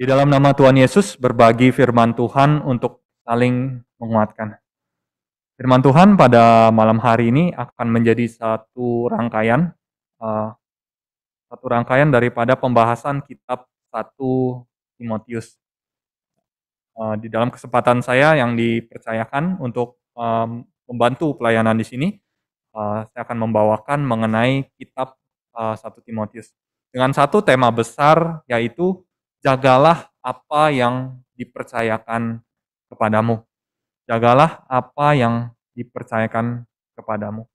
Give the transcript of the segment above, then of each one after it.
Di dalam nama Tuhan Yesus berbagi firman Tuhan untuk saling menguatkan. Firman Tuhan pada malam hari ini akan menjadi satu rangkaian uh, satu rangkaian daripada pembahasan kitab 1 Timotius. Uh, di dalam kesempatan saya yang dipercayakan untuk um, membantu pelayanan di sini, uh, saya akan membawakan mengenai kitab uh, 1 Timotius dengan satu tema besar yaitu jagalah apa yang dipercayakan kepadamu. Jagalah apa yang dipercayakan kepadamu.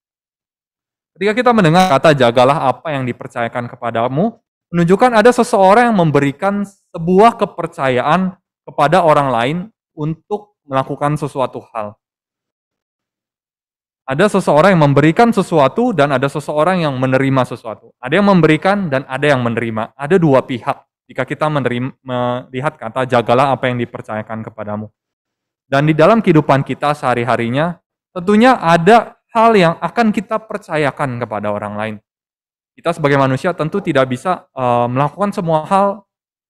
Ketika kita mendengar kata jagalah apa yang dipercayakan kepadamu, menunjukkan ada seseorang yang memberikan sebuah kepercayaan kepada orang lain untuk melakukan sesuatu hal. Ada seseorang yang memberikan sesuatu dan ada seseorang yang menerima sesuatu. Ada yang memberikan dan ada yang menerima. Ada dua pihak jika kita menerima, melihat kata jagalah apa yang dipercayakan kepadamu. Dan di dalam kehidupan kita sehari-harinya, tentunya ada hal yang akan kita percayakan kepada orang lain. Kita sebagai manusia tentu tidak bisa uh, melakukan semua hal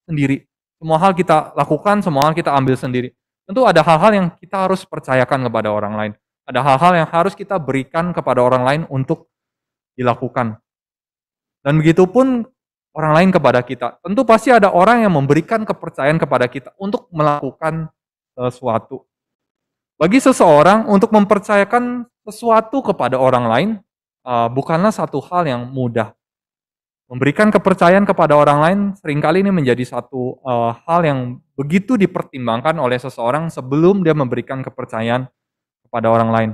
sendiri. Semua hal kita lakukan, semua hal kita ambil sendiri. Tentu ada hal-hal yang kita harus percayakan kepada orang lain. Ada hal-hal yang harus kita berikan kepada orang lain untuk dilakukan. Dan begitu pun orang lain kepada kita. Tentu pasti ada orang yang memberikan kepercayaan kepada kita untuk melakukan eh, sesuatu. Bagi seseorang untuk mempercayakan sesuatu kepada orang lain eh, bukanlah satu hal yang mudah. Memberikan kepercayaan kepada orang lain seringkali ini menjadi satu eh, hal yang begitu dipertimbangkan oleh seseorang sebelum dia memberikan kepercayaan kepada orang lain.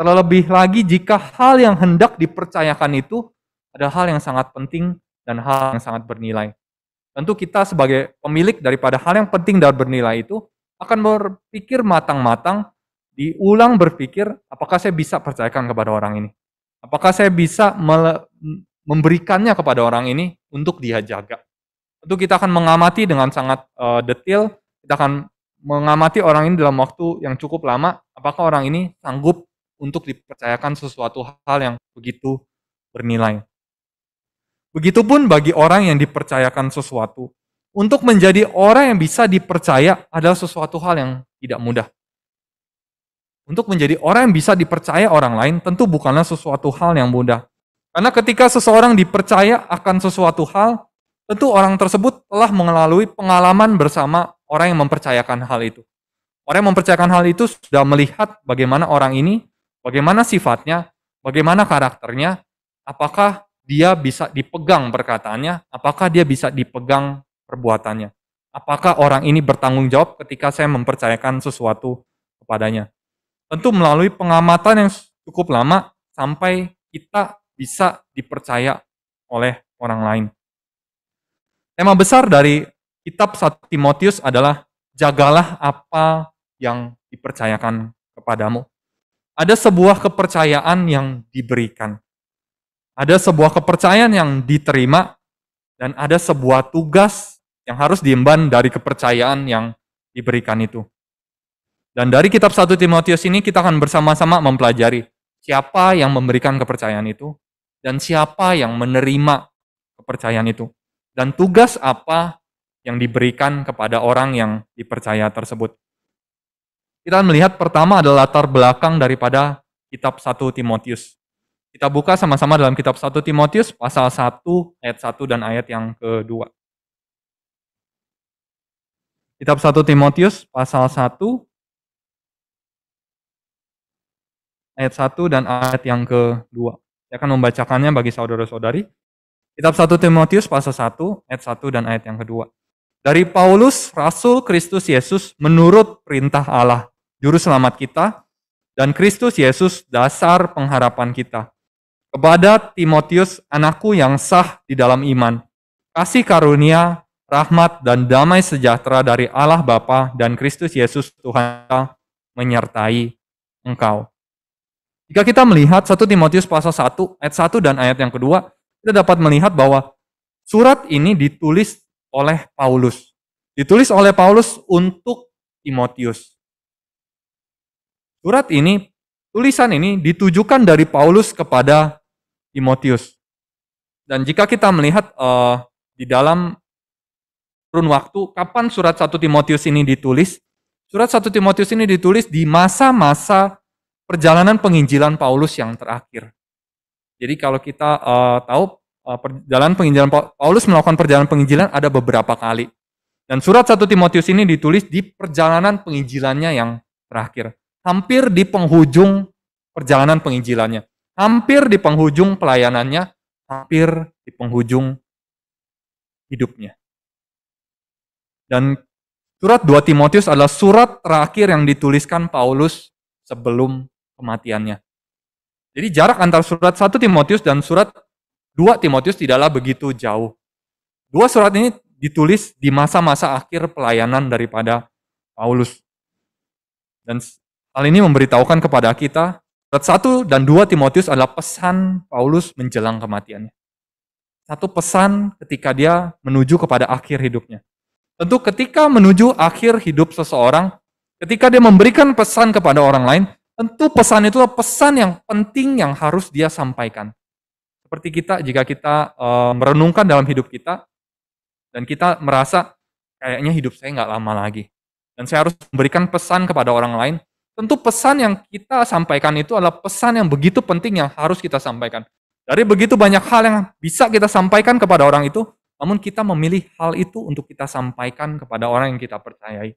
Terlebih lagi jika hal yang hendak dipercayakan itu adalah hal yang sangat penting dan hal yang sangat bernilai. Tentu kita sebagai pemilik daripada hal yang penting dan bernilai itu akan berpikir matang-matang, diulang berpikir apakah saya bisa percayakan kepada orang ini. Apakah saya bisa memberikannya kepada orang ini untuk dia jaga. Tentu kita akan mengamati dengan sangat uh, detail, kita akan mengamati orang ini dalam waktu yang cukup lama, apakah orang ini sanggup untuk dipercayakan sesuatu hal yang begitu bernilai. Begitupun bagi orang yang dipercayakan sesuatu. Untuk menjadi orang yang bisa dipercaya adalah sesuatu hal yang tidak mudah. Untuk menjadi orang yang bisa dipercaya orang lain tentu bukanlah sesuatu hal yang mudah. Karena ketika seseorang dipercaya akan sesuatu hal, tentu orang tersebut telah mengalami pengalaman bersama orang yang mempercayakan hal itu. Orang yang mempercayakan hal itu sudah melihat bagaimana orang ini, bagaimana sifatnya, bagaimana karakternya, apakah dia bisa dipegang perkataannya, apakah dia bisa dipegang perbuatannya. Apakah orang ini bertanggung jawab ketika saya mempercayakan sesuatu kepadanya. Tentu melalui pengamatan yang cukup lama sampai kita bisa dipercaya oleh orang lain. Tema besar dari kitab 1 Timotius adalah jagalah apa yang dipercayakan kepadamu. Ada sebuah kepercayaan yang diberikan. Ada sebuah kepercayaan yang diterima dan ada sebuah tugas yang harus diemban dari kepercayaan yang diberikan itu. Dan dari kitab 1 Timotius ini kita akan bersama-sama mempelajari siapa yang memberikan kepercayaan itu dan siapa yang menerima kepercayaan itu. Dan tugas apa yang diberikan kepada orang yang dipercaya tersebut. Kita melihat pertama adalah latar belakang daripada kitab 1 Timotius. Kita buka sama-sama dalam kitab 1 Timotius pasal 1 ayat 1 dan ayat yang kedua. Kitab 1 Timotius pasal 1 ayat 1 dan ayat yang kedua. Saya akan membacakannya bagi saudara-saudari. Kitab 1 Timotius pasal 1 ayat 1 dan ayat yang kedua. Dari Paulus, Rasul Kristus Yesus menurut perintah Allah, Juru Selamat kita, dan Kristus Yesus dasar pengharapan kita, kepada Timotius, anakku yang sah di dalam iman, kasih karunia, rahmat, dan damai sejahtera dari Allah Bapa dan Kristus Yesus Tuhan menyertai engkau. Jika kita melihat satu Timotius pasal 1, ayat 1 dan ayat yang kedua, kita dapat melihat bahwa surat ini ditulis oleh Paulus. Ditulis oleh Paulus untuk Timotius. Surat ini, tulisan ini ditujukan dari Paulus kepada Timotius. Dan jika kita melihat uh, di dalam run waktu kapan surat 1 Timotius ini ditulis, surat 1 Timotius ini ditulis di masa-masa perjalanan penginjilan Paulus yang terakhir. Jadi kalau kita uh, tahu uh, eh, perjalanan penginjilan Paulus melakukan perjalanan penginjilan ada beberapa kali. Dan surat 1 Timotius ini ditulis di perjalanan penginjilannya yang terakhir. Hampir di penghujung perjalanan penginjilannya hampir di penghujung pelayanannya, hampir di penghujung hidupnya. Dan surat 2 Timotius adalah surat terakhir yang dituliskan Paulus sebelum kematiannya. Jadi jarak antara surat 1 Timotius dan surat 2 Timotius tidaklah begitu jauh. Dua surat ini ditulis di masa-masa akhir pelayanan daripada Paulus. Dan hal ini memberitahukan kepada kita Surat 1 dan 2 Timotius adalah pesan Paulus menjelang kematiannya. Satu pesan ketika dia menuju kepada akhir hidupnya. Tentu ketika menuju akhir hidup seseorang, ketika dia memberikan pesan kepada orang lain, tentu pesan itu adalah pesan yang penting yang harus dia sampaikan. Seperti kita jika kita e, merenungkan dalam hidup kita dan kita merasa kayaknya hidup saya nggak lama lagi. Dan saya harus memberikan pesan kepada orang lain, Tentu pesan yang kita sampaikan itu adalah pesan yang begitu penting yang harus kita sampaikan. Dari begitu banyak hal yang bisa kita sampaikan kepada orang itu, namun kita memilih hal itu untuk kita sampaikan kepada orang yang kita percayai.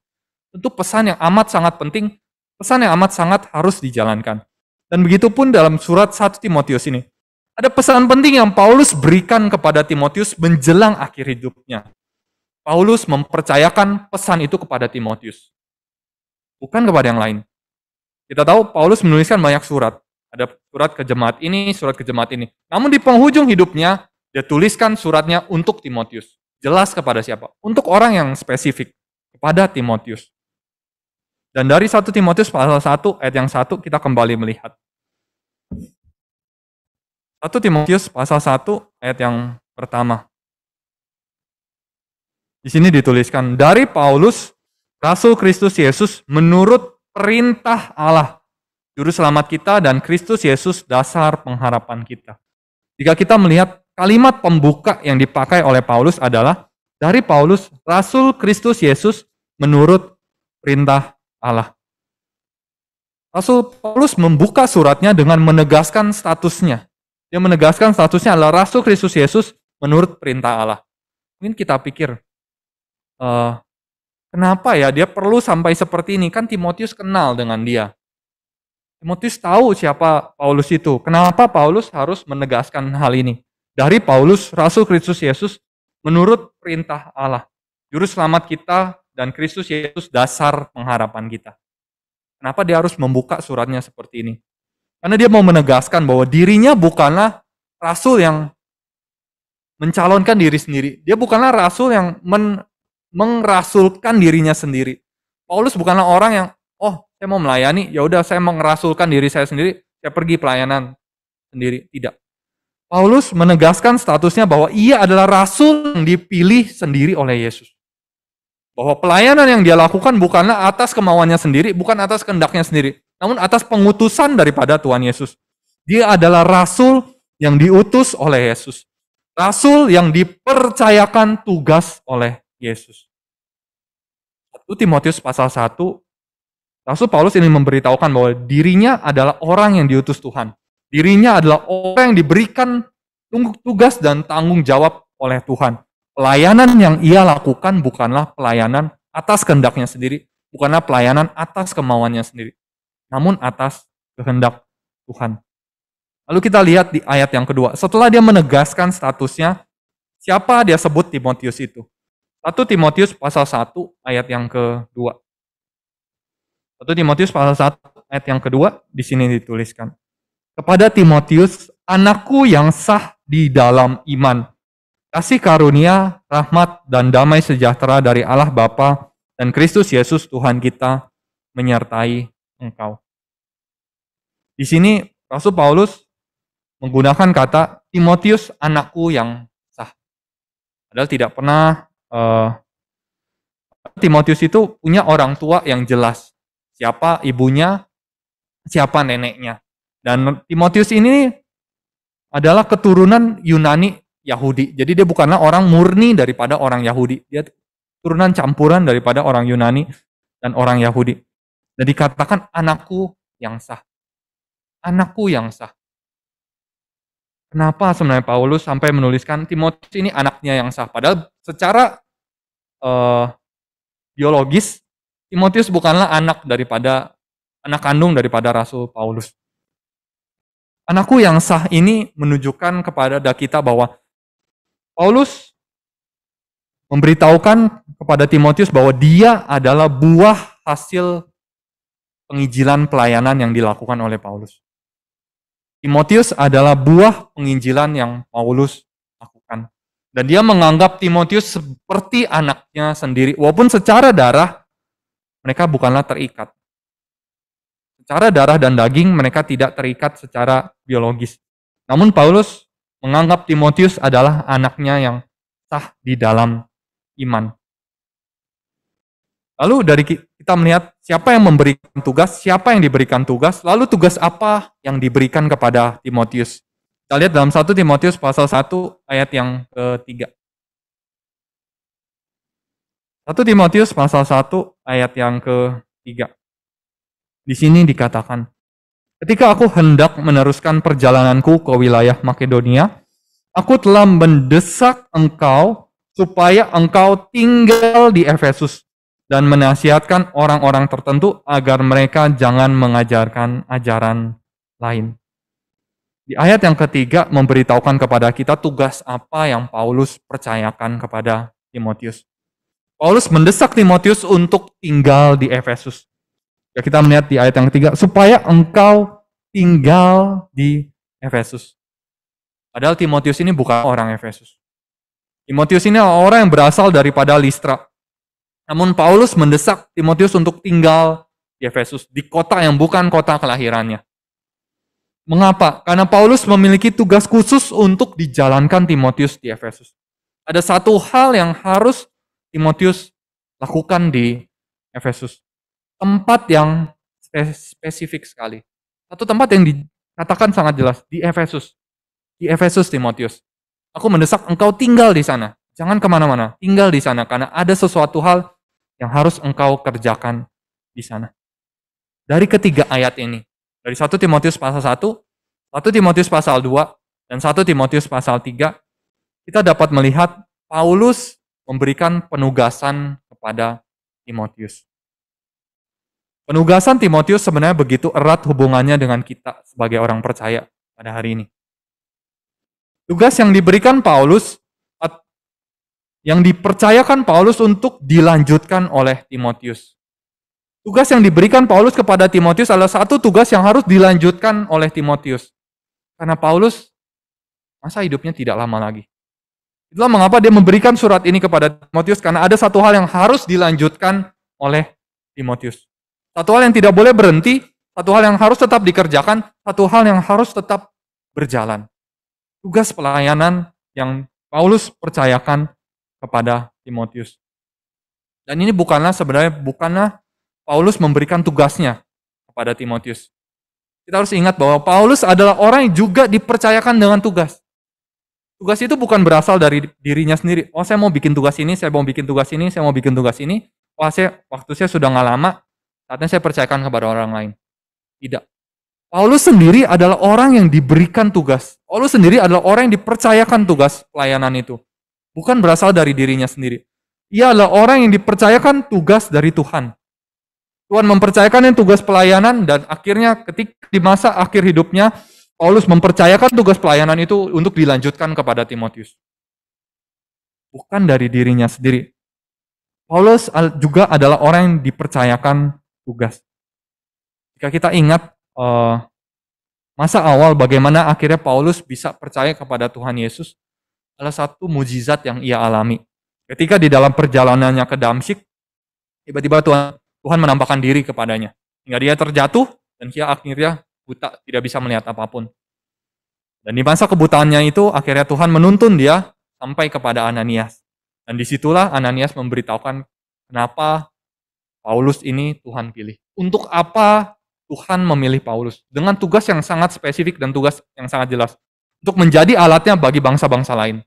Tentu pesan yang amat sangat penting, pesan yang amat sangat harus dijalankan. Dan begitu pun dalam surat 1 Timotius ini. Ada pesan penting yang Paulus berikan kepada Timotius menjelang akhir hidupnya. Paulus mempercayakan pesan itu kepada Timotius. Bukan kepada yang lain. Kita tahu Paulus menuliskan banyak surat. Ada surat ke jemaat ini, surat ke jemaat ini. Namun di penghujung hidupnya, dia tuliskan suratnya untuk Timotius. Jelas kepada siapa? Untuk orang yang spesifik. Kepada Timotius. Dan dari satu Timotius pasal 1 ayat yang satu kita kembali melihat. satu Timotius pasal 1 ayat yang pertama. Di sini dituliskan dari Paulus rasul Kristus Yesus menurut perintah Allah, juru selamat kita dan Kristus Yesus dasar pengharapan kita. Jika kita melihat kalimat pembuka yang dipakai oleh Paulus adalah dari Paulus, Rasul Kristus Yesus menurut perintah Allah. Rasul Paulus membuka suratnya dengan menegaskan statusnya. Dia menegaskan statusnya adalah Rasul Kristus Yesus menurut perintah Allah. Mungkin kita pikir, uh, Kenapa ya dia perlu sampai seperti ini? Kan Timotius kenal dengan dia. Timotius tahu siapa Paulus itu. Kenapa Paulus harus menegaskan hal ini? Dari Paulus, Rasul Kristus Yesus, menurut perintah Allah. Juru selamat kita dan Kristus Yesus dasar pengharapan kita. Kenapa dia harus membuka suratnya seperti ini? Karena dia mau menegaskan bahwa dirinya bukanlah rasul yang mencalonkan diri sendiri. Dia bukanlah rasul yang men mengrasulkan dirinya sendiri. Paulus bukanlah orang yang oh saya mau melayani, ya udah saya mengerasulkan diri saya sendiri, saya pergi pelayanan sendiri. Tidak. Paulus menegaskan statusnya bahwa ia adalah rasul yang dipilih sendiri oleh Yesus. Bahwa pelayanan yang dia lakukan bukanlah atas kemauannya sendiri, bukan atas kehendaknya sendiri, namun atas pengutusan daripada Tuhan Yesus. Dia adalah rasul yang diutus oleh Yesus. Rasul yang dipercayakan tugas oleh Yesus. 1 Timotius pasal 1. Rasul Paulus ini memberitahukan bahwa dirinya adalah orang yang diutus Tuhan. Dirinya adalah orang yang diberikan tugas dan tanggung jawab oleh Tuhan. Pelayanan yang ia lakukan bukanlah pelayanan atas kehendaknya sendiri, bukanlah pelayanan atas kemauannya sendiri, namun atas kehendak Tuhan. Lalu kita lihat di ayat yang kedua, setelah dia menegaskan statusnya, siapa dia sebut Timotius itu? 1 Timotius pasal 1 ayat yang kedua. 1 Timotius pasal 1 ayat yang kedua di sini dituliskan. Kepada Timotius, anakku yang sah di dalam iman, kasih karunia, rahmat, dan damai sejahtera dari Allah Bapa dan Kristus Yesus Tuhan kita menyertai engkau. Di sini Rasul Paulus menggunakan kata Timotius anakku yang sah. Padahal tidak pernah uh, Timotius itu punya orang tua yang jelas siapa ibunya, siapa neneknya. Dan Timotius ini adalah keturunan Yunani Yahudi. Jadi dia bukanlah orang murni daripada orang Yahudi. Dia turunan campuran daripada orang Yunani dan orang Yahudi. Dan dikatakan anakku yang sah. Anakku yang sah. Kenapa sebenarnya Paulus sampai menuliskan Timotius ini anaknya yang sah? Padahal secara uh, biologis, Timotius bukanlah anak daripada anak kandung daripada Rasul Paulus. Anakku yang sah ini menunjukkan kepada kita bahwa Paulus memberitahukan kepada Timotius bahwa dia adalah buah hasil penginjilan pelayanan yang dilakukan oleh Paulus. Timotius adalah buah penginjilan yang Paulus dan dia menganggap Timotius seperti anaknya sendiri. Walaupun secara darah mereka bukanlah terikat. Secara darah dan daging mereka tidak terikat secara biologis. Namun Paulus menganggap Timotius adalah anaknya yang sah di dalam iman. Lalu dari kita melihat siapa yang memberikan tugas, siapa yang diberikan tugas, lalu tugas apa yang diberikan kepada Timotius. Kita lihat dalam satu Timotius pasal 1 ayat yang ketiga. Satu Timotius pasal 1 ayat yang ketiga. Di sini dikatakan, Ketika aku hendak meneruskan perjalananku ke wilayah Makedonia, aku telah mendesak engkau supaya engkau tinggal di Efesus dan menasihatkan orang-orang tertentu agar mereka jangan mengajarkan ajaran lain. Di ayat yang ketiga memberitahukan kepada kita tugas apa yang Paulus percayakan kepada Timotius. Paulus mendesak Timotius untuk tinggal di Efesus. Ya, kita melihat di ayat yang ketiga, supaya engkau tinggal di Efesus. Padahal Timotius ini bukan orang Efesus. Timotius ini orang yang berasal daripada Listra. Namun Paulus mendesak Timotius untuk tinggal di Efesus, di kota yang bukan kota kelahirannya. Mengapa? Karena Paulus memiliki tugas khusus untuk dijalankan Timotius di Efesus. Ada satu hal yang harus Timotius lakukan di Efesus. Tempat yang spesifik sekali. Satu tempat yang dikatakan sangat jelas di Efesus. Di Efesus Timotius. Aku mendesak engkau tinggal di sana. Jangan kemana-mana, tinggal di sana karena ada sesuatu hal yang harus engkau kerjakan di sana. Dari ketiga ayat ini, dari satu Timotius pasal 1, satu Timotius pasal 2, dan satu Timotius pasal 3, kita dapat melihat Paulus memberikan penugasan kepada Timotius. Penugasan Timotius sebenarnya begitu erat hubungannya dengan kita sebagai orang percaya pada hari ini. Tugas yang diberikan Paulus, yang dipercayakan Paulus untuk dilanjutkan oleh Timotius. Tugas yang diberikan Paulus kepada Timotius adalah satu tugas yang harus dilanjutkan oleh Timotius. Karena Paulus masa hidupnya tidak lama lagi. Itulah mengapa dia memberikan surat ini kepada Timotius karena ada satu hal yang harus dilanjutkan oleh Timotius. Satu hal yang tidak boleh berhenti, satu hal yang harus tetap dikerjakan, satu hal yang harus tetap berjalan. Tugas pelayanan yang Paulus percayakan kepada Timotius. Dan ini bukanlah sebenarnya bukanlah Paulus memberikan tugasnya kepada Timotius. Kita harus ingat bahwa Paulus adalah orang yang juga dipercayakan dengan tugas. Tugas itu bukan berasal dari dirinya sendiri. Oh, saya mau bikin tugas ini, saya mau bikin tugas ini, saya mau bikin tugas ini. Wah, saya waktu saya sudah nggak lama, saatnya saya percayakan kepada orang lain. Tidak. Paulus sendiri adalah orang yang diberikan tugas. Paulus sendiri adalah orang yang dipercayakan tugas pelayanan itu. Bukan berasal dari dirinya sendiri. Ia adalah orang yang dipercayakan tugas dari Tuhan. Tuhan mempercayakan yang tugas pelayanan dan akhirnya ketika di masa akhir hidupnya Paulus mempercayakan tugas pelayanan itu untuk dilanjutkan kepada Timotius. Bukan dari dirinya sendiri. Paulus juga adalah orang yang dipercayakan tugas. Jika kita ingat eh, masa awal bagaimana akhirnya Paulus bisa percaya kepada Tuhan Yesus adalah satu mujizat yang ia alami. Ketika di dalam perjalanannya ke Damsyik, tiba-tiba Tuhan Tuhan menampakkan diri kepadanya. Hingga dia terjatuh dan dia akhirnya buta, tidak bisa melihat apapun. Dan di masa kebutaannya itu akhirnya Tuhan menuntun dia sampai kepada Ananias. Dan disitulah Ananias memberitahukan kenapa Paulus ini Tuhan pilih. Untuk apa Tuhan memilih Paulus? Dengan tugas yang sangat spesifik dan tugas yang sangat jelas. Untuk menjadi alatnya bagi bangsa-bangsa lain.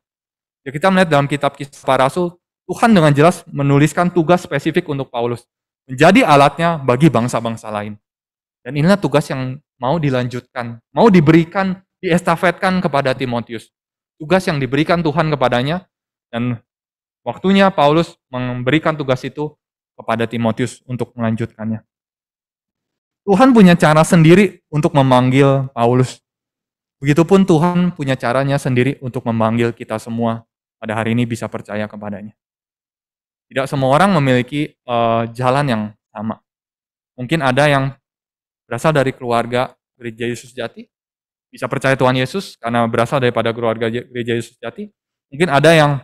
Ya kita melihat dalam kitab kisah para rasul, Tuhan dengan jelas menuliskan tugas spesifik untuk Paulus menjadi alatnya bagi bangsa-bangsa lain. Dan inilah tugas yang mau dilanjutkan, mau diberikan, diestafetkan kepada Timotius. Tugas yang diberikan Tuhan kepadanya, dan waktunya Paulus memberikan tugas itu kepada Timotius untuk melanjutkannya. Tuhan punya cara sendiri untuk memanggil Paulus. Begitupun Tuhan punya caranya sendiri untuk memanggil kita semua pada hari ini bisa percaya kepadanya. Tidak semua orang memiliki uh, jalan yang sama. Mungkin ada yang berasal dari keluarga gereja Yesus jati, bisa percaya Tuhan Yesus karena berasal daripada keluarga gereja Yesus jati. Mungkin ada yang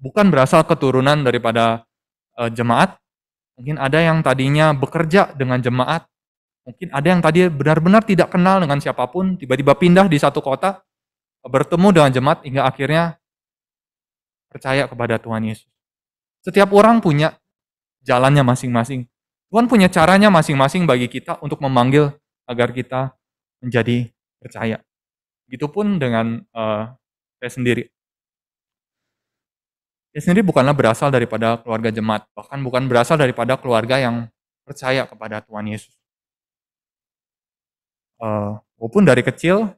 bukan berasal keturunan daripada uh, jemaat, mungkin ada yang tadinya bekerja dengan jemaat, mungkin ada yang tadi benar-benar tidak kenal dengan siapapun, tiba-tiba pindah di satu kota, bertemu dengan jemaat hingga akhirnya percaya kepada Tuhan Yesus. Setiap orang punya jalannya masing-masing. Tuhan punya caranya masing-masing bagi kita untuk memanggil agar kita menjadi percaya. Begitupun dengan uh, saya sendiri. Saya sendiri bukanlah berasal daripada keluarga jemaat, bahkan bukan berasal daripada keluarga yang percaya kepada Tuhan Yesus. Uh, walaupun dari kecil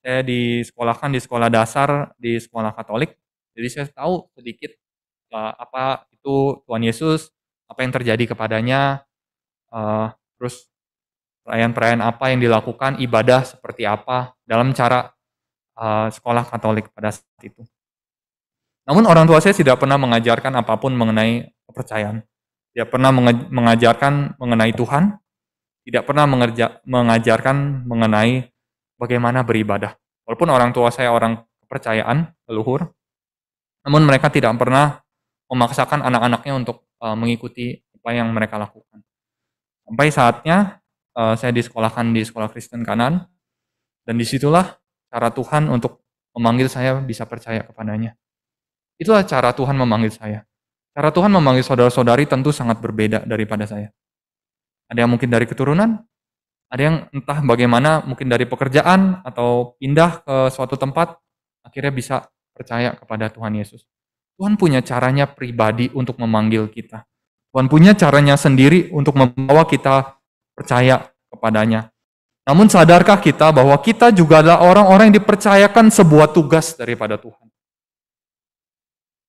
saya disekolahkan di sekolah dasar di sekolah Katolik, jadi saya tahu sedikit uh, apa itu Tuhan Yesus, apa yang terjadi kepadanya, uh, terus perayaan-perayaan apa yang dilakukan, ibadah seperti apa dalam cara uh, sekolah Katolik pada saat itu. Namun orang tua saya tidak pernah mengajarkan apapun mengenai kepercayaan. Tidak pernah mengajarkan mengenai Tuhan, tidak pernah mengerja, mengajarkan mengenai bagaimana beribadah. Walaupun orang tua saya orang kepercayaan, leluhur, namun mereka tidak pernah memaksakan anak-anaknya untuk uh, mengikuti apa yang mereka lakukan. Sampai saatnya uh, saya disekolahkan di sekolah Kristen kanan, dan disitulah cara Tuhan untuk memanggil saya bisa percaya kepadanya. Itulah cara Tuhan memanggil saya. Cara Tuhan memanggil saudara-saudari tentu sangat berbeda daripada saya. Ada yang mungkin dari keturunan, ada yang entah bagaimana mungkin dari pekerjaan atau pindah ke suatu tempat, akhirnya bisa percaya kepada Tuhan Yesus. Tuhan punya caranya pribadi untuk memanggil kita. Tuhan punya caranya sendiri untuk membawa kita percaya kepadanya. Namun sadarkah kita bahwa kita juga adalah orang-orang yang dipercayakan sebuah tugas daripada Tuhan.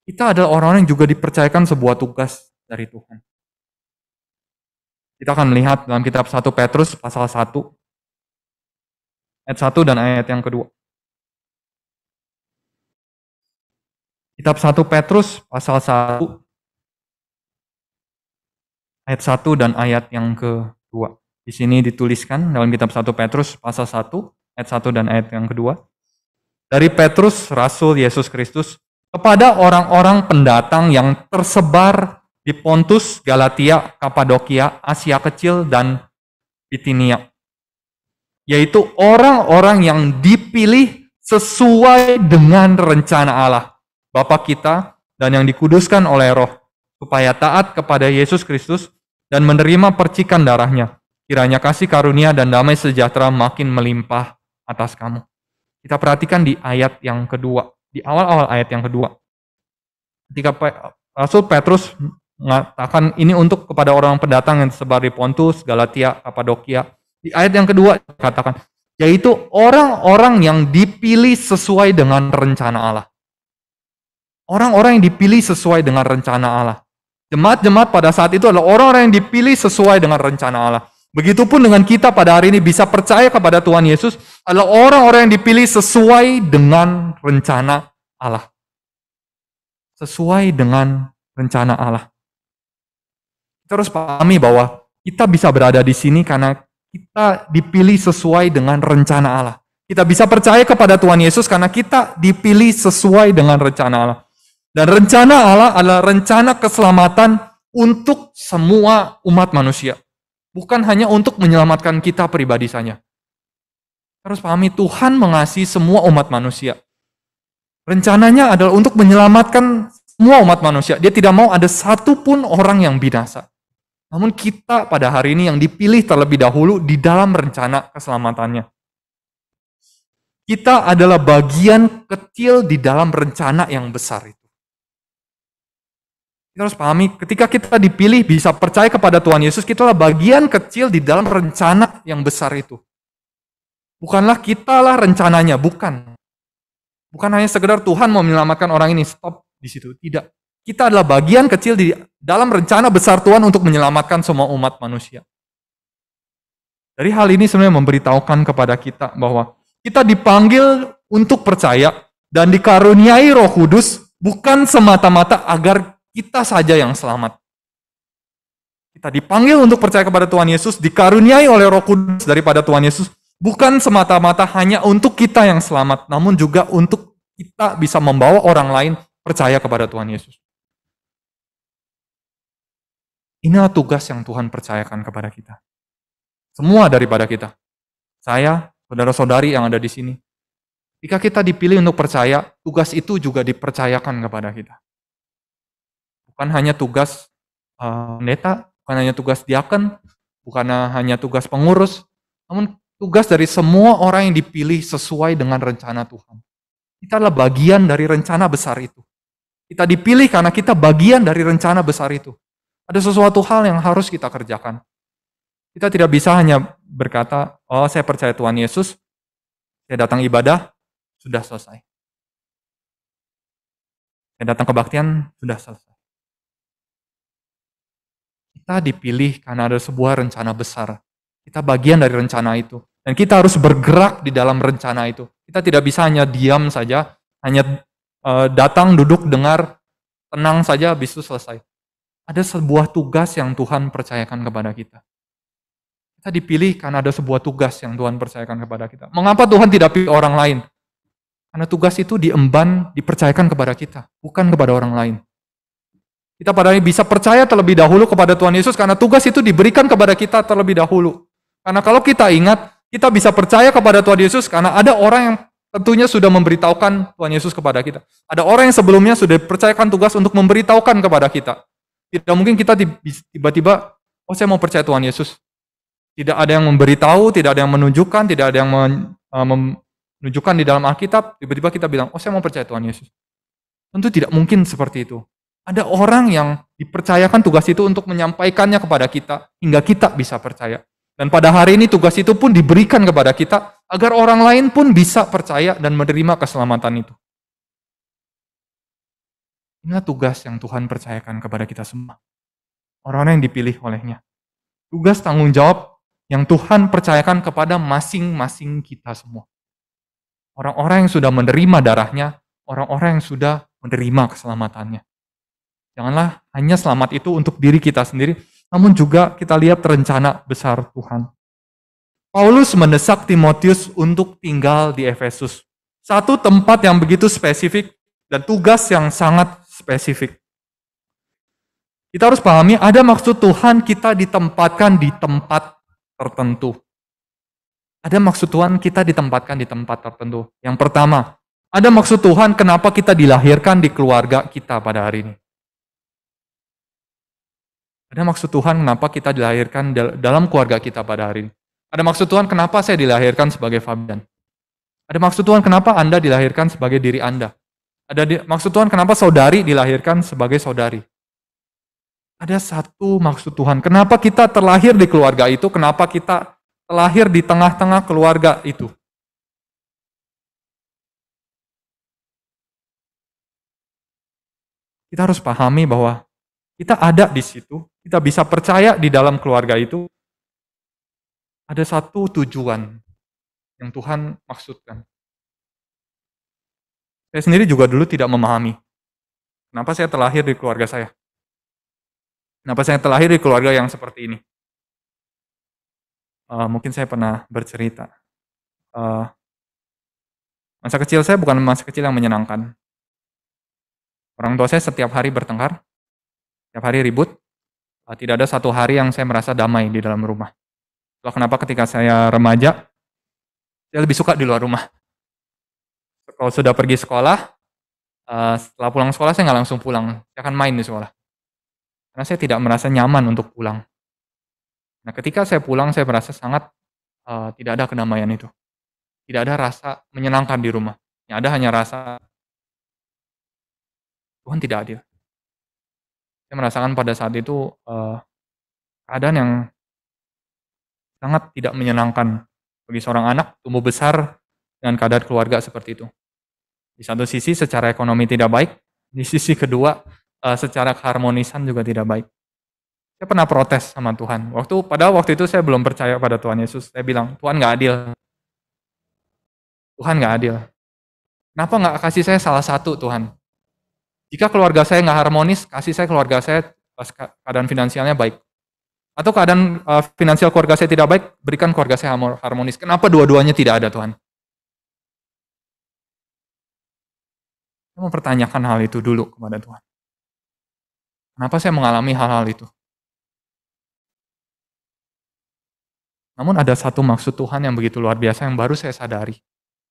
Kita adalah orang-orang yang juga dipercayakan sebuah tugas dari Tuhan. Kita akan melihat dalam kitab 1 Petrus pasal 1 ayat 1 dan ayat yang kedua. Kitab 1 Petrus pasal 1 ayat 1 dan ayat yang ke-2. Di sini dituliskan dalam kitab 1 Petrus pasal 1 ayat 1 dan ayat yang kedua. Dari Petrus rasul Yesus Kristus kepada orang-orang pendatang yang tersebar di Pontus, Galatia, Kapadokia, Asia Kecil dan Bitinia. Yaitu orang-orang yang dipilih sesuai dengan rencana Allah Bapa kita dan yang dikuduskan oleh roh, supaya taat kepada Yesus Kristus dan menerima percikan darahnya. Kiranya kasih karunia dan damai sejahtera makin melimpah atas kamu. Kita perhatikan di ayat yang kedua, di awal-awal ayat yang kedua. Ketika Rasul Petrus mengatakan ini untuk kepada orang pendatang yang tersebar di Pontus, Galatia, Kapadokia. Di ayat yang kedua katakan, yaitu orang-orang yang dipilih sesuai dengan rencana Allah. Orang-orang yang dipilih sesuai dengan rencana Allah. Jemaat-jemaat pada saat itu adalah orang-orang yang dipilih sesuai dengan rencana Allah. Begitupun dengan kita pada hari ini bisa percaya kepada Tuhan Yesus adalah orang-orang yang dipilih sesuai dengan rencana Allah. Sesuai dengan rencana Allah. Kita harus pahami bahwa kita bisa berada di sini karena kita dipilih sesuai dengan rencana Allah. Kita bisa percaya kepada Tuhan Yesus karena kita dipilih sesuai dengan rencana Allah. Dan rencana Allah adalah rencana keselamatan untuk semua umat manusia. Bukan hanya untuk menyelamatkan kita pribadi saja. Harus pahami Tuhan mengasihi semua umat manusia. Rencananya adalah untuk menyelamatkan semua umat manusia. Dia tidak mau ada satu pun orang yang binasa. Namun kita pada hari ini yang dipilih terlebih dahulu di dalam rencana keselamatannya. Kita adalah bagian kecil di dalam rencana yang besar itu. Kita harus pahami, ketika kita dipilih bisa percaya kepada Tuhan Yesus, kita adalah bagian kecil di dalam rencana yang besar itu. Bukanlah kitalah rencananya, bukan. Bukan hanya sekedar Tuhan mau menyelamatkan orang ini, stop di situ. Tidak. Kita adalah bagian kecil di dalam rencana besar Tuhan untuk menyelamatkan semua umat manusia. Dari hal ini sebenarnya memberitahukan kepada kita bahwa kita dipanggil untuk percaya dan dikaruniai roh kudus bukan semata-mata agar kita saja yang selamat. Kita dipanggil untuk percaya kepada Tuhan Yesus, dikaruniai oleh Roh Kudus daripada Tuhan Yesus, bukan semata-mata hanya untuk kita yang selamat, namun juga untuk kita bisa membawa orang lain percaya kepada Tuhan Yesus. Inilah tugas yang Tuhan percayakan kepada kita. Semua daripada kita. Saya, saudara-saudari yang ada di sini. Jika kita dipilih untuk percaya, tugas itu juga dipercayakan kepada kita bukan hanya tugas eh, pendeta, bukan hanya tugas diaken, bukan hanya tugas pengurus, namun tugas dari semua orang yang dipilih sesuai dengan rencana Tuhan. Kita adalah bagian dari rencana besar itu. Kita dipilih karena kita bagian dari rencana besar itu. Ada sesuatu hal yang harus kita kerjakan. Kita tidak bisa hanya berkata, "Oh, saya percaya Tuhan Yesus, saya datang ibadah, sudah selesai." Saya datang kebaktian, sudah selesai. Kita dipilih karena ada sebuah rencana besar. Kita bagian dari rencana itu. Dan kita harus bergerak di dalam rencana itu. Kita tidak bisa hanya diam saja, hanya uh, datang, duduk, dengar, tenang saja, habis itu selesai. Ada sebuah tugas yang Tuhan percayakan kepada kita. Kita dipilih karena ada sebuah tugas yang Tuhan percayakan kepada kita. Mengapa Tuhan tidak pilih orang lain? Karena tugas itu diemban, dipercayakan kepada kita, bukan kepada orang lain. Kita padahal bisa percaya terlebih dahulu kepada Tuhan Yesus karena tugas itu diberikan kepada kita terlebih dahulu. Karena kalau kita ingat, kita bisa percaya kepada Tuhan Yesus karena ada orang yang tentunya sudah memberitahukan Tuhan Yesus kepada kita. Ada orang yang sebelumnya sudah percayakan tugas untuk memberitahukan kepada kita. Tidak mungkin kita tiba-tiba, oh saya mau percaya Tuhan Yesus. Tidak ada yang memberitahu, tidak ada yang menunjukkan, tidak ada yang e, menunjukkan di dalam Alkitab. Tiba-tiba kita bilang, oh saya mau percaya Tuhan Yesus. Tentu tidak mungkin seperti itu. Ada orang yang dipercayakan tugas itu untuk menyampaikannya kepada kita hingga kita bisa percaya. Dan pada hari ini tugas itu pun diberikan kepada kita agar orang lain pun bisa percaya dan menerima keselamatan itu. Inilah tugas yang Tuhan percayakan kepada kita semua. Orang-orang yang dipilih olehnya. Tugas tanggung jawab yang Tuhan percayakan kepada masing-masing kita semua. Orang-orang yang sudah menerima darahnya, orang-orang yang sudah menerima keselamatannya. Janganlah hanya selamat itu untuk diri kita sendiri, namun juga kita lihat rencana besar Tuhan. Paulus mendesak Timotius untuk tinggal di Efesus. Satu tempat yang begitu spesifik dan tugas yang sangat spesifik. Kita harus pahami ada maksud Tuhan kita ditempatkan di tempat tertentu. Ada maksud Tuhan kita ditempatkan di tempat tertentu. Yang pertama, ada maksud Tuhan kenapa kita dilahirkan di keluarga kita pada hari ini. Ada maksud Tuhan kenapa kita dilahirkan dalam keluarga kita pada hari ini. Ada maksud Tuhan kenapa saya dilahirkan sebagai Fabian. Ada maksud Tuhan kenapa Anda dilahirkan sebagai diri Anda. Ada di, maksud Tuhan kenapa saudari dilahirkan sebagai saudari. Ada satu maksud Tuhan. Kenapa kita terlahir di keluarga itu? Kenapa kita terlahir di tengah-tengah keluarga itu? Kita harus pahami bahwa kita ada di situ, kita bisa percaya di dalam keluarga itu ada satu tujuan yang Tuhan maksudkan. Saya sendiri juga dulu tidak memahami kenapa saya terlahir di keluarga saya. Kenapa saya terlahir di keluarga yang seperti ini? Uh, mungkin saya pernah bercerita. Uh, masa kecil saya bukan masa kecil yang menyenangkan. Orang tua saya setiap hari bertengkar. Setiap hari ribut, eh, tidak ada satu hari yang saya merasa damai di dalam rumah. Itulah kenapa ketika saya remaja, saya lebih suka di luar rumah. Kalau sudah pergi sekolah, eh, setelah pulang sekolah saya nggak langsung pulang, saya akan main di sekolah. Karena saya tidak merasa nyaman untuk pulang. Nah ketika saya pulang, saya merasa sangat uh, tidak ada kedamaian itu. Tidak ada rasa menyenangkan di rumah. Yang ada hanya rasa Tuhan tidak adil saya merasakan pada saat itu uh, keadaan yang sangat tidak menyenangkan bagi seorang anak tumbuh besar dengan keadaan keluarga seperti itu. Di satu sisi secara ekonomi tidak baik, di sisi kedua uh, secara keharmonisan juga tidak baik. Saya pernah protes sama Tuhan. Waktu pada waktu itu saya belum percaya pada Tuhan Yesus. Saya bilang Tuhan nggak adil. Tuhan nggak adil. Kenapa nggak kasih saya salah satu Tuhan? Jika keluarga saya nggak harmonis, kasih saya keluarga saya pas keadaan finansialnya baik. Atau keadaan uh, finansial keluarga saya tidak baik, berikan keluarga saya harmonis. Kenapa dua-duanya tidak ada Tuhan? Saya pertanyakan hal itu dulu kepada Tuhan. Kenapa saya mengalami hal-hal itu? Namun ada satu maksud Tuhan yang begitu luar biasa yang baru saya sadari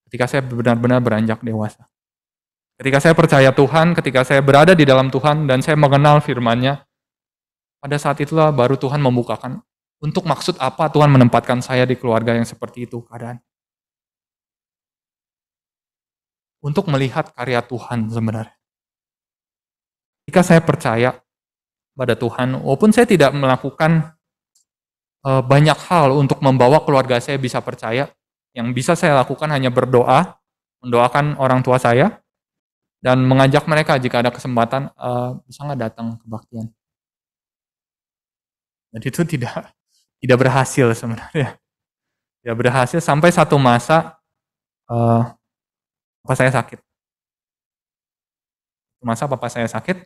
ketika saya benar-benar beranjak dewasa. Ketika saya percaya Tuhan, ketika saya berada di dalam Tuhan dan saya mengenal firman-Nya, pada saat itulah baru Tuhan membukakan untuk maksud apa Tuhan menempatkan saya di keluarga yang seperti itu keadaan. Untuk melihat karya Tuhan sebenarnya. Ketika saya percaya pada Tuhan, walaupun saya tidak melakukan e, banyak hal untuk membawa keluarga saya bisa percaya, yang bisa saya lakukan hanya berdoa, mendoakan orang tua saya, dan mengajak mereka jika ada kesempatan uh, bisa nggak datang kebaktian. Dan itu tidak tidak berhasil sebenarnya. Tidak berhasil sampai satu masa uh, eh, apa saya sakit. Masa papa saya sakit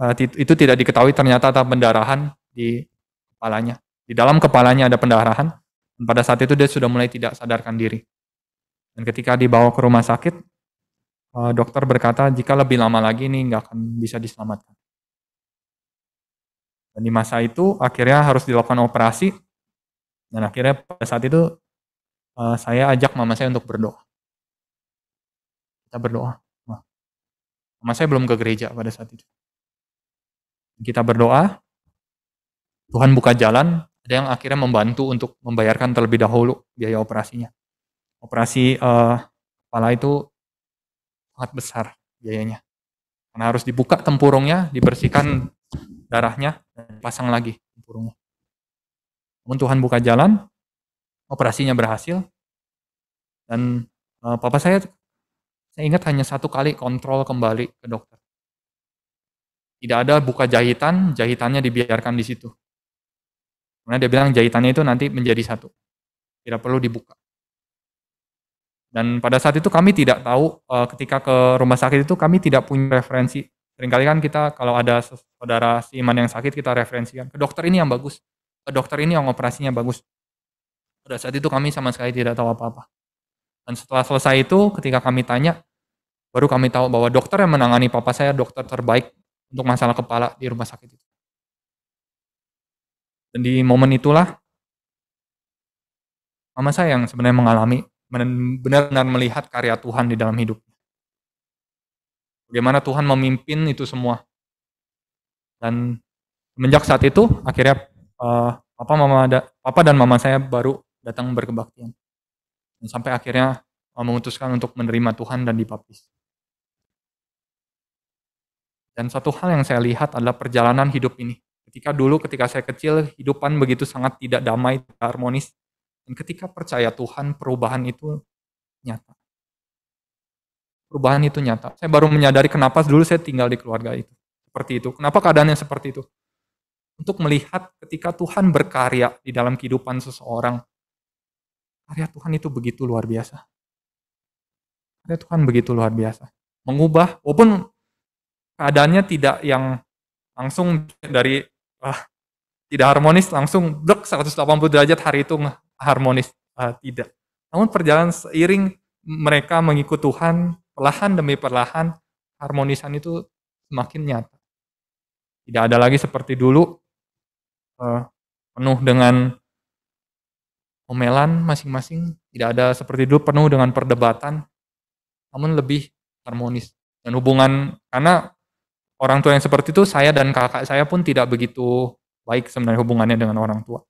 eh, itu tidak diketahui ternyata ada pendarahan di kepalanya. Di dalam kepalanya ada pendarahan. Dan pada saat itu dia sudah mulai tidak sadarkan diri. Dan ketika dibawa ke rumah sakit, Eh, dokter berkata jika lebih lama lagi ini nggak akan bisa diselamatkan. Dan di masa itu akhirnya harus dilakukan operasi dan akhirnya pada saat itu eh, saya ajak mama saya untuk berdoa. Kita berdoa. Mama saya belum ke gereja pada saat itu. Kita berdoa, Tuhan buka jalan, ada yang akhirnya membantu untuk membayarkan terlebih dahulu biaya operasinya. Operasi uh, kepala itu sangat besar biayanya. Karena harus dibuka tempurungnya, dibersihkan darahnya, dan pasang lagi tempurungnya. Namun Tuhan buka jalan, operasinya berhasil, dan uh, papa saya, saya ingat hanya satu kali kontrol kembali ke dokter. Tidak ada buka jahitan, jahitannya dibiarkan di situ. Kemudian dia bilang jahitannya itu nanti menjadi satu. Tidak perlu dibuka. Dan pada saat itu kami tidak tahu uh, ketika ke rumah sakit itu kami tidak punya referensi. Seringkali kan kita kalau ada saudara seiman yang sakit kita referensikan ke dokter ini yang bagus, ke dokter ini yang operasinya bagus. Pada saat itu kami sama sekali tidak tahu apa-apa. Dan setelah selesai itu ketika kami tanya, baru kami tahu bahwa dokter yang menangani papa saya dokter terbaik untuk masalah kepala di rumah sakit itu. Dan di momen itulah mama saya yang sebenarnya mengalami benar-benar melihat karya Tuhan di dalam hidupnya. Bagaimana Tuhan memimpin itu semua. Dan semenjak saat itu akhirnya uh, papa mama da, papa dan mama saya baru datang berkebaktian. Dan sampai akhirnya uh, memutuskan untuk menerima Tuhan dan dibaptis. Dan satu hal yang saya lihat adalah perjalanan hidup ini. Ketika dulu ketika saya kecil hidupan begitu sangat tidak damai, tidak harmonis. Dan ketika percaya Tuhan, perubahan itu nyata. Perubahan itu nyata. Saya baru menyadari kenapa dulu saya tinggal di keluarga itu. Seperti itu. Kenapa keadaannya seperti itu? Untuk melihat ketika Tuhan berkarya di dalam kehidupan seseorang, karya Tuhan itu begitu luar biasa. Karya Tuhan begitu luar biasa. Mengubah, walaupun keadaannya tidak yang langsung dari ah, tidak harmonis langsung blek 180 derajat hari itu harmonis uh, tidak. Namun perjalanan seiring mereka mengikut Tuhan perlahan demi perlahan harmonisan itu semakin nyata. Tidak ada lagi seperti dulu uh, penuh dengan omelan masing-masing, tidak ada seperti dulu penuh dengan perdebatan, namun lebih harmonis dan hubungan karena orang tua yang seperti itu saya dan kakak saya pun tidak begitu baik sebenarnya hubungannya dengan orang tua.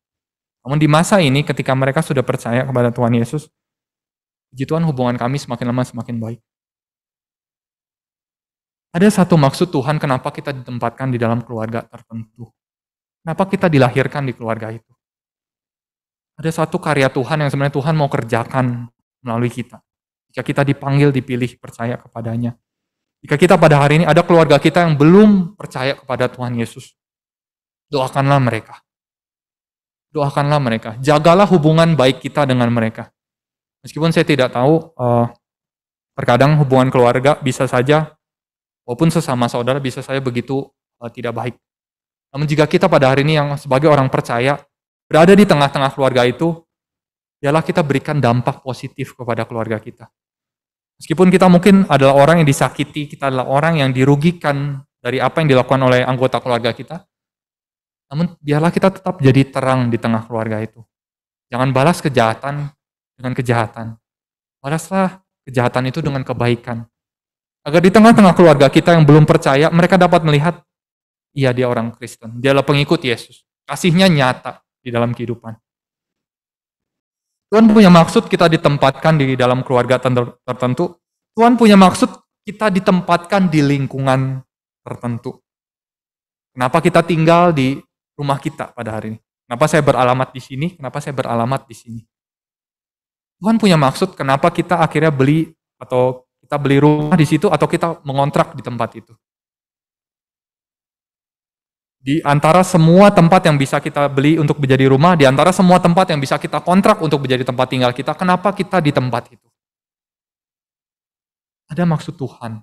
Namun di masa ini ketika mereka sudah percaya kepada Tuhan Yesus, puji Tuhan hubungan kami semakin lama semakin baik. Ada satu maksud Tuhan kenapa kita ditempatkan di dalam keluarga tertentu. Kenapa kita dilahirkan di keluarga itu. Ada satu karya Tuhan yang sebenarnya Tuhan mau kerjakan melalui kita. Jika kita dipanggil, dipilih, percaya kepadanya. Jika kita pada hari ini ada keluarga kita yang belum percaya kepada Tuhan Yesus, doakanlah mereka doakanlah mereka. Jagalah hubungan baik kita dengan mereka. Meskipun saya tidak tahu, uh, terkadang hubungan keluarga bisa saja, walaupun sesama saudara bisa saya begitu uh, tidak baik. Namun jika kita pada hari ini yang sebagai orang percaya, berada di tengah-tengah keluarga itu, ialah kita berikan dampak positif kepada keluarga kita. Meskipun kita mungkin adalah orang yang disakiti, kita adalah orang yang dirugikan dari apa yang dilakukan oleh anggota keluarga kita, namun biarlah kita tetap jadi terang di tengah keluarga itu. Jangan balas kejahatan dengan kejahatan. Balaslah kejahatan itu dengan kebaikan. Agar di tengah-tengah keluarga kita yang belum percaya, mereka dapat melihat, iya dia orang Kristen, dia adalah pengikut Yesus. Kasihnya nyata di dalam kehidupan. Tuhan punya maksud kita ditempatkan di dalam keluarga tertentu. Tuhan punya maksud kita ditempatkan di lingkungan tertentu. Kenapa kita tinggal di rumah kita pada hari ini. Kenapa saya beralamat di sini? Kenapa saya beralamat di sini? Tuhan punya maksud kenapa kita akhirnya beli atau kita beli rumah di situ atau kita mengontrak di tempat itu. Di antara semua tempat yang bisa kita beli untuk menjadi rumah, di antara semua tempat yang bisa kita kontrak untuk menjadi tempat tinggal kita, kenapa kita di tempat itu? Ada maksud Tuhan.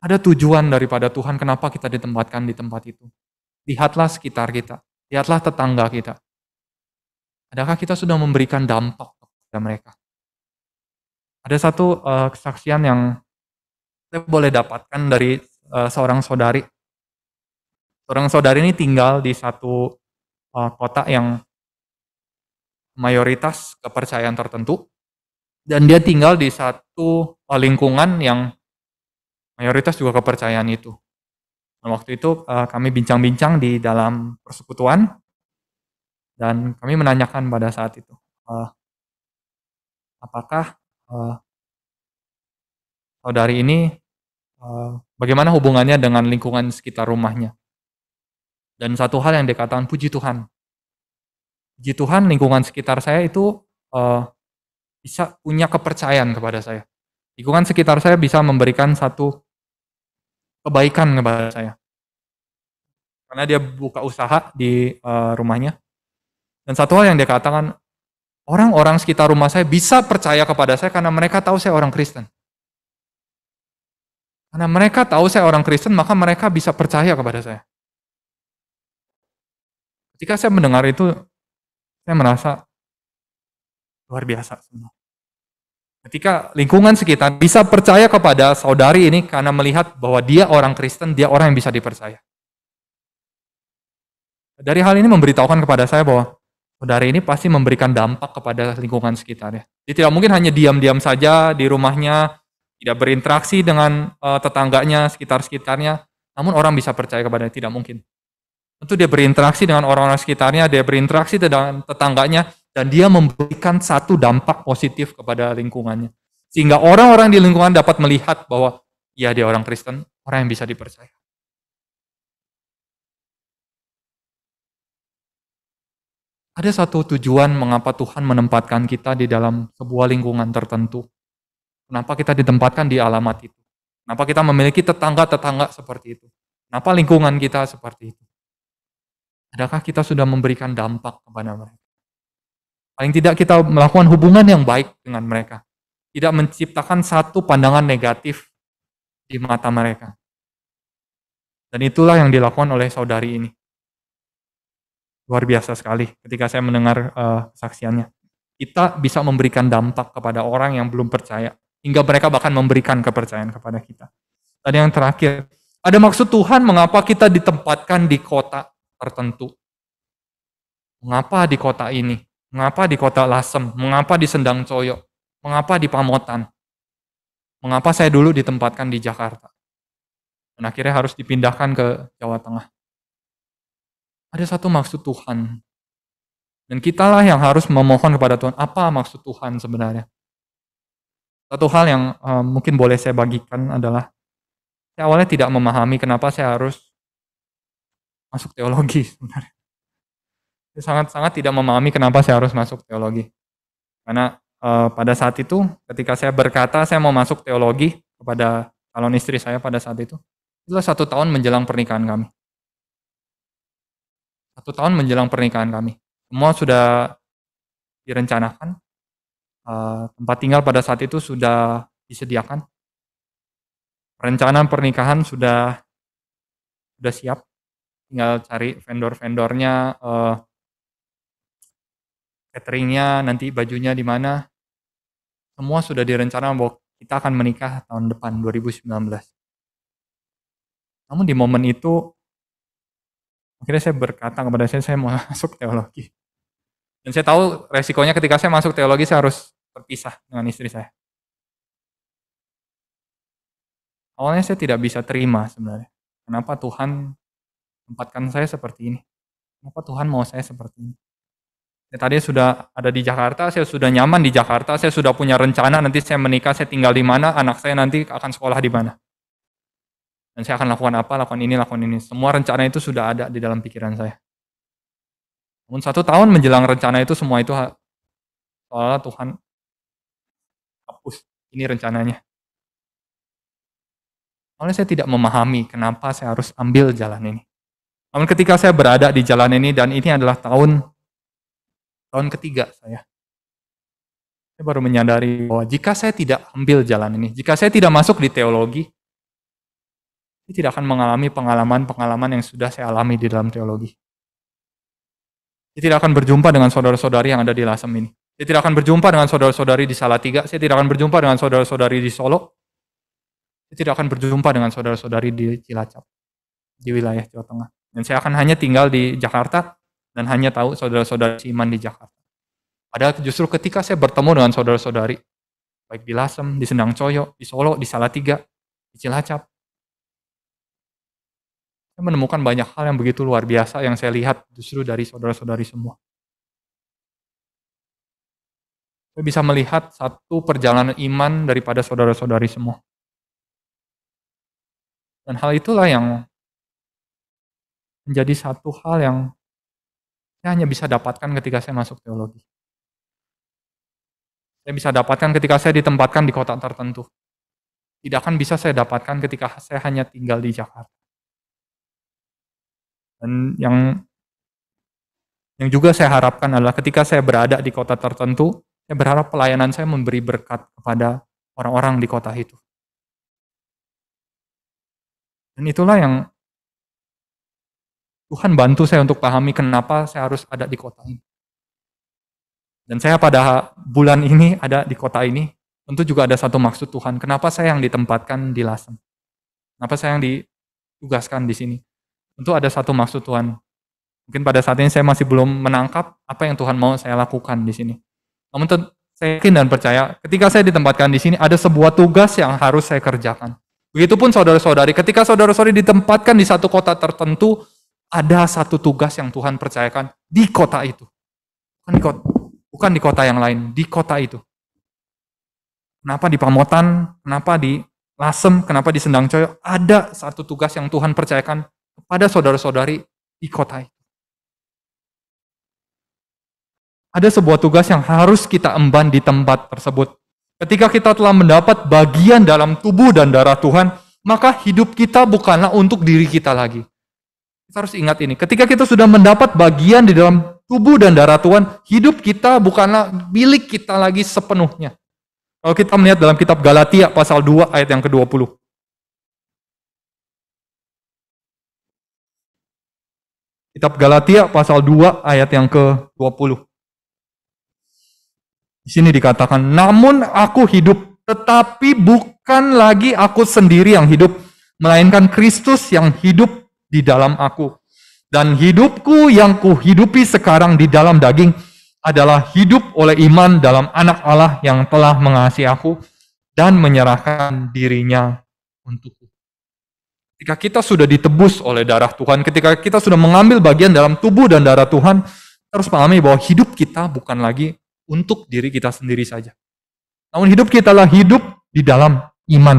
Ada tujuan daripada Tuhan kenapa kita ditempatkan di tempat itu lihatlah sekitar kita, lihatlah tetangga kita. Adakah kita sudah memberikan dampak kepada mereka? Ada satu uh, kesaksian yang saya boleh dapatkan dari uh, seorang saudari. Seorang saudari ini tinggal di satu uh, kota yang mayoritas kepercayaan tertentu, dan dia tinggal di satu lingkungan yang mayoritas juga kepercayaan itu. Dan waktu itu uh, kami bincang-bincang di dalam persekutuan dan kami menanyakan pada saat itu uh, apakah uh, saudari ini uh, bagaimana hubungannya dengan lingkungan sekitar rumahnya. Dan satu hal yang dikatakan puji Tuhan. Puji Tuhan lingkungan sekitar saya itu uh, bisa punya kepercayaan kepada saya. Lingkungan sekitar saya bisa memberikan satu kebaikan kepada saya. Karena dia buka usaha di uh, rumahnya. Dan satu hal yang dia katakan, orang-orang sekitar rumah saya bisa percaya kepada saya karena mereka tahu saya orang Kristen. Karena mereka tahu saya orang Kristen, maka mereka bisa percaya kepada saya. Ketika saya mendengar itu, saya merasa luar biasa semua. Ketika lingkungan sekitar bisa percaya kepada saudari ini karena melihat bahwa dia orang Kristen, dia orang yang bisa dipercaya. Dari hal ini memberitahukan kepada saya bahwa saudari ini pasti memberikan dampak kepada lingkungan sekitarnya. Dia tidak mungkin hanya diam-diam saja di rumahnya, tidak berinteraksi dengan uh, tetangganya, sekitar-sekitarnya, namun orang bisa percaya kepada dia tidak mungkin. Tentu dia berinteraksi dengan orang-orang sekitarnya, dia berinteraksi dengan tetangganya, dan dia memberikan satu dampak positif kepada lingkungannya. Sehingga orang-orang di lingkungan dapat melihat bahwa ya dia orang Kristen, orang yang bisa dipercaya. Ada satu tujuan mengapa Tuhan menempatkan kita di dalam sebuah lingkungan tertentu. Kenapa kita ditempatkan di alamat itu? Kenapa kita memiliki tetangga-tetangga seperti itu? Kenapa lingkungan kita seperti itu? Adakah kita sudah memberikan dampak kepada mereka? Paling tidak kita melakukan hubungan yang baik dengan mereka. Tidak menciptakan satu pandangan negatif di mata mereka. Dan itulah yang dilakukan oleh saudari ini. Luar biasa sekali ketika saya mendengar uh, saksiannya. Kita bisa memberikan dampak kepada orang yang belum percaya. Hingga mereka bahkan memberikan kepercayaan kepada kita. Dan yang terakhir, ada maksud Tuhan mengapa kita ditempatkan di kota tertentu. Mengapa di kota ini? Mengapa di kota Lasem? Mengapa di Sendang Coyo? Mengapa di Pamotan? Mengapa saya dulu ditempatkan di Jakarta? Dan akhirnya harus dipindahkan ke Jawa Tengah. Ada satu maksud Tuhan. Dan kitalah yang harus memohon kepada Tuhan, apa maksud Tuhan sebenarnya? Satu hal yang uh, mungkin boleh saya bagikan adalah saya awalnya tidak memahami kenapa saya harus masuk teologi sebenarnya sangat-sangat tidak memahami kenapa saya harus masuk teologi. Karena uh, pada saat itu ketika saya berkata saya mau masuk teologi kepada calon istri saya pada saat itu, itulah satu tahun menjelang pernikahan kami. Satu tahun menjelang pernikahan kami. Semua sudah direncanakan. Uh, tempat tinggal pada saat itu sudah disediakan. perencanaan pernikahan sudah sudah siap. Tinggal cari vendor-vendornya, uh, cateringnya, nanti bajunya di mana. Semua sudah direncana bahwa kita akan menikah tahun depan 2019. Namun di momen itu akhirnya saya berkata kepada saya saya mau masuk teologi. Dan saya tahu resikonya ketika saya masuk teologi saya harus terpisah dengan istri saya. Awalnya saya tidak bisa terima sebenarnya. Kenapa Tuhan tempatkan saya seperti ini? Kenapa Tuhan mau saya seperti ini? Ya, tadi sudah ada di Jakarta, saya sudah nyaman di Jakarta, saya sudah punya rencana nanti saya menikah, saya tinggal di mana, anak saya nanti akan sekolah di mana. Dan saya akan lakukan apa, lakukan ini, lakukan ini. Semua rencana itu sudah ada di dalam pikiran saya. Namun satu tahun menjelang rencana itu semua itu seolah Tuhan hapus ini rencananya. Soalnya saya tidak memahami kenapa saya harus ambil jalan ini. Namun ketika saya berada di jalan ini dan ini adalah tahun tahun ketiga saya. Saya baru menyadari bahwa jika saya tidak ambil jalan ini, jika saya tidak masuk di teologi, saya tidak akan mengalami pengalaman-pengalaman yang sudah saya alami di dalam teologi. Saya tidak akan berjumpa dengan saudara-saudari yang ada di Lasem ini. Saya tidak akan berjumpa dengan saudara-saudari di Salatiga. Saya tidak akan berjumpa dengan saudara-saudari di Solo. Saya tidak akan berjumpa dengan saudara-saudari di Cilacap, di wilayah Jawa Tengah. Dan saya akan hanya tinggal di Jakarta dan hanya tahu saudara-saudara iman di Jakarta. Padahal justru ketika saya bertemu dengan saudara-saudari, baik di Lasem, di Sendang Coyo, di Solo, di Salatiga, di Cilacap, saya menemukan banyak hal yang begitu luar biasa yang saya lihat justru dari saudara-saudari semua. Saya bisa melihat satu perjalanan iman daripada saudara-saudari semua. Dan hal itulah yang menjadi satu hal yang saya hanya bisa dapatkan ketika saya masuk teologi. Saya bisa dapatkan ketika saya ditempatkan di kota tertentu. Tidak akan bisa saya dapatkan ketika saya hanya tinggal di Jakarta. Dan yang yang juga saya harapkan adalah ketika saya berada di kota tertentu, saya berharap pelayanan saya memberi berkat kepada orang-orang di kota itu. Dan itulah yang Tuhan bantu saya untuk pahami kenapa saya harus ada di kota ini. Dan saya pada bulan ini ada di kota ini, tentu juga ada satu maksud Tuhan. Kenapa saya yang ditempatkan di Lasem? Kenapa saya yang ditugaskan di sini? Tentu ada satu maksud Tuhan. Mungkin pada saat ini saya masih belum menangkap apa yang Tuhan mau saya lakukan di sini. Namun saya yakin dan percaya, ketika saya ditempatkan di sini, ada sebuah tugas yang harus saya kerjakan. Begitupun saudara-saudari, ketika saudara-saudari ditempatkan di satu kota tertentu, ada satu tugas yang Tuhan percayakan di kota itu. Bukan di kota, bukan di kota yang lain, di kota itu. Kenapa di Pamotan, kenapa di Lasem, kenapa di Sendang Coyo, ada satu tugas yang Tuhan percayakan kepada saudara-saudari di kota itu. Ada sebuah tugas yang harus kita emban di tempat tersebut. Ketika kita telah mendapat bagian dalam tubuh dan darah Tuhan, maka hidup kita bukanlah untuk diri kita lagi, kita harus ingat ini. Ketika kita sudah mendapat bagian di dalam tubuh dan darah Tuhan, hidup kita bukanlah milik kita lagi sepenuhnya. Kalau kita melihat dalam kitab Galatia pasal 2 ayat yang ke-20. Kitab Galatia pasal 2 ayat yang ke-20. Di sini dikatakan, "Namun aku hidup, tetapi bukan lagi aku sendiri yang hidup, melainkan Kristus yang hidup di dalam aku. Dan hidupku yang kuhidupi sekarang di dalam daging adalah hidup oleh iman dalam anak Allah yang telah mengasihi aku dan menyerahkan dirinya untukku. Ketika kita sudah ditebus oleh darah Tuhan, ketika kita sudah mengambil bagian dalam tubuh dan darah Tuhan, kita harus pahami bahwa hidup kita bukan lagi untuk diri kita sendiri saja. Namun hidup kita adalah hidup di dalam iman.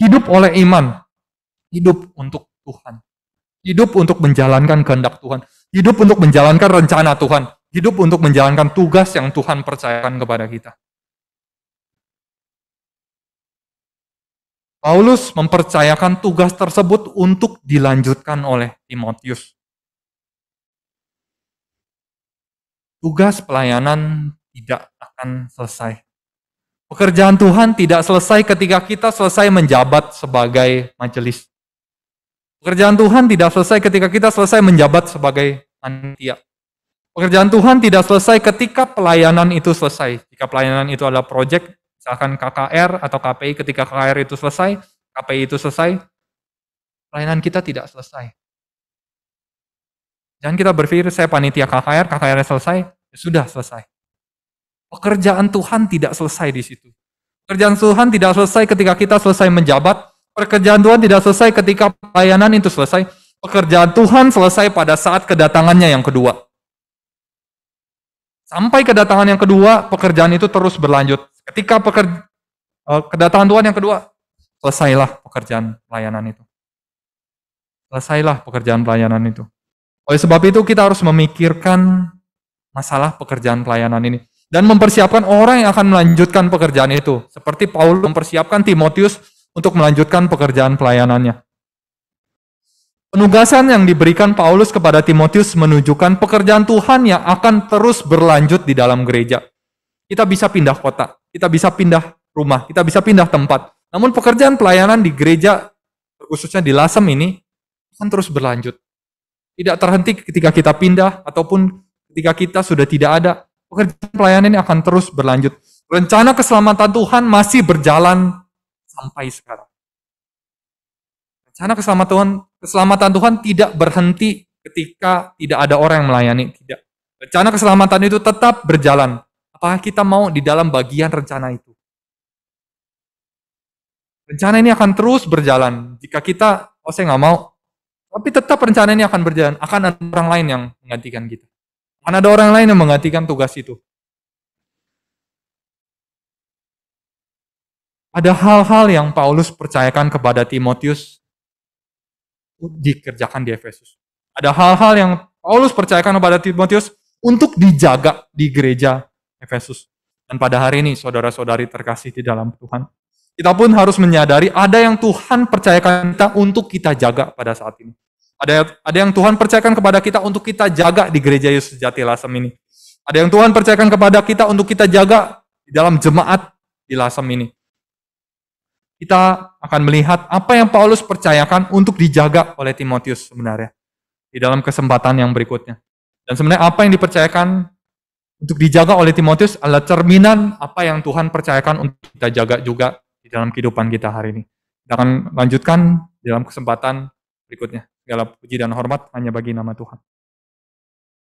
Hidup oleh iman. Hidup untuk Tuhan. Hidup untuk menjalankan kehendak Tuhan. Hidup untuk menjalankan rencana Tuhan. Hidup untuk menjalankan tugas yang Tuhan percayakan kepada kita. Paulus mempercayakan tugas tersebut untuk dilanjutkan oleh Timotius. Tugas pelayanan tidak akan selesai. Pekerjaan Tuhan tidak selesai ketika kita selesai menjabat sebagai majelis Pekerjaan Tuhan tidak selesai ketika kita selesai menjabat sebagai panitia. Pekerjaan Tuhan tidak selesai ketika pelayanan itu selesai. Jika pelayanan itu adalah proyek, misalkan KKR atau KPI, ketika KKR itu selesai, KPI itu selesai, pelayanan kita tidak selesai. Jangan kita berpikir, saya panitia KKR, KKR selesai, ya sudah selesai. Pekerjaan Tuhan tidak selesai di situ. Pekerjaan Tuhan tidak selesai ketika kita selesai menjabat, Pekerjaan Tuhan tidak selesai ketika pelayanan itu selesai. Pekerjaan Tuhan selesai pada saat kedatangannya yang kedua. Sampai kedatangan yang kedua, pekerjaan itu terus berlanjut. Ketika pekerja, eh, kedatangan Tuhan yang kedua, selesailah pekerjaan pelayanan itu. Selesailah pekerjaan pelayanan itu. Oleh sebab itu kita harus memikirkan masalah pekerjaan pelayanan ini dan mempersiapkan orang yang akan melanjutkan pekerjaan itu. Seperti Paulus mempersiapkan Timotius untuk melanjutkan pekerjaan pelayanannya. Penugasan yang diberikan Paulus kepada Timotius menunjukkan pekerjaan Tuhan yang akan terus berlanjut di dalam gereja. Kita bisa pindah kota, kita bisa pindah rumah, kita bisa pindah tempat. Namun pekerjaan pelayanan di gereja, khususnya di Lasem ini, akan terus berlanjut. Tidak terhenti ketika kita pindah ataupun ketika kita sudah tidak ada. Pekerjaan pelayanan ini akan terus berlanjut. Rencana keselamatan Tuhan masih berjalan sampai sekarang. Rencana keselamatan Tuhan, keselamatan Tuhan tidak berhenti ketika tidak ada orang yang melayani, tidak. Rencana keselamatan itu tetap berjalan. Apakah kita mau di dalam bagian rencana itu? Rencana ini akan terus berjalan. Jika kita, oh saya nggak mau, tapi tetap rencana ini akan berjalan. Akan ada orang lain yang menggantikan kita. Akan ada orang lain yang menggantikan tugas itu. Ada hal-hal yang Paulus percayakan kepada Timotius dikerjakan di Efesus. Ada hal-hal yang Paulus percayakan kepada Timotius untuk dijaga di gereja Efesus. Dan pada hari ini, saudara-saudari terkasih di dalam Tuhan, kita pun harus menyadari ada yang Tuhan percayakan kita untuk kita jaga pada saat ini. Ada ada yang Tuhan percayakan kepada kita untuk kita jaga di gereja Yesus Sejati Lasem ini. Ada yang Tuhan percayakan kepada kita untuk kita jaga di dalam jemaat di Lasem ini kita akan melihat apa yang Paulus percayakan untuk dijaga oleh Timotius sebenarnya di dalam kesempatan yang berikutnya. Dan sebenarnya apa yang dipercayakan untuk dijaga oleh Timotius adalah cerminan apa yang Tuhan percayakan untuk kita jaga juga di dalam kehidupan kita hari ini. Kita akan lanjutkan di dalam kesempatan berikutnya. Segala puji dan hormat hanya bagi nama Tuhan.